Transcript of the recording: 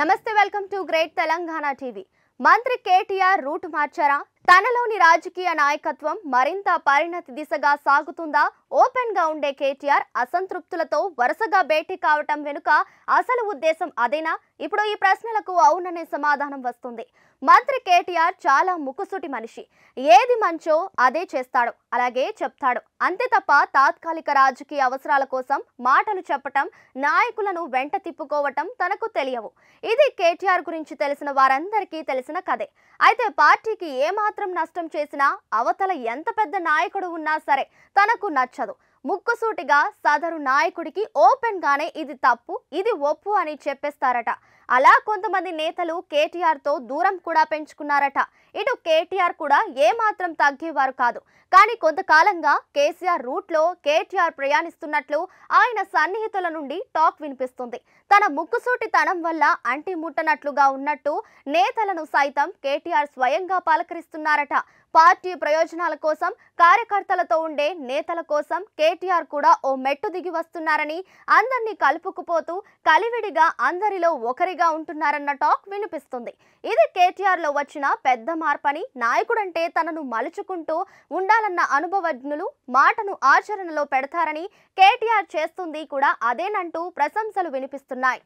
నమస్తే welcome to great Telangana TV మంత్రి KTR route మార్చారా తనలోని రాజకీయ నాయకత్వం మరింత పరిణతి దిశగా సాగుతుందా ఓపెన్ గా ఉండే కేటీఆర్ అసంతృప్తులతో వరుసగా భేటీ కావటం వెనుక అసలు ఉద్దేశం అదేనా ఇప్పుడు ఈ ప్రశ్నలకు అవుననే సమాధానం వస్తుంది మంత్రి కేటీఆర్ చాలా ముక్కుసూటి మనిషి ఏది మంచో అదే చేస్తాడు అలాగే చెప్తాడు అంతే తప్ప తాత్కాలిక రాజకీయ అవసరాల కోసం మాటలు చెప్పటం నాయకులను వెంట తిప్పుకోవటం తనకు తెలియవు ఇది కేటీఆర్ గురించి తెలిసిన వారందరికీ తెలిసిన కథే అయితే పార్టీకి ఏమాత్రం ఏమాత్రం నష్టం చేసినా అవతల ఎంత పెద్ద నాయకుడు ఉన్నా సరే తనకు నచ్చదు ముక్కుసూటిగా సదరు నాయకుడికి ఓపెన్గానే ఇది తప్పు ఇది ఒప్పు అని చెప్పేస్తారట అలా కొంతమంది నేతలు కేటీఆర్తో దూరం కూడా పెంచుకున్నారట ఇటు కేటీఆర్ కూడా ఏమాత్రం తగ్గేవారు కాదు కానీ కొంతకాలంగా కేసీఆర్ రూట్లో కేటీఆర్ ప్రయాణిస్తున్నట్లు ఆయన సన్నిహితుల నుండి టాక్ వినిపిస్తుంది తన ముక్కుసూటి తనం వల్ల అంటి ముట్టనట్లుగా ఉన్నట్టు నేతలను సైతం కేటీఆర్ స్వయంగా పలకరిస్తున్నారట పార్టీ ప్రయోజనాల కోసం కార్యకర్తలతో ఉండే నేతల కోసం కే కేటీఆర్ కూడా ఓ మెట్టు దిగి వస్తున్నారని అందరినీ కలుపుకుపోతూ కలివిడిగా అందరిలో ఒకరిగా ఉంటున్నారన్న టాక్ వినిపిస్తుంది ఇది కేటీఆర్లో వచ్చిన పెద్ద మార్పని నాయకుడంటే తనను మలుచుకుంటూ ఉండాలన్న అనుభవజ్ఞులు మాటను ఆచరణలో పెడతారని కేటీఆర్ చేస్తుంది కూడా అదేనంటూ ప్రశంసలు వినిపిస్తున్నాయి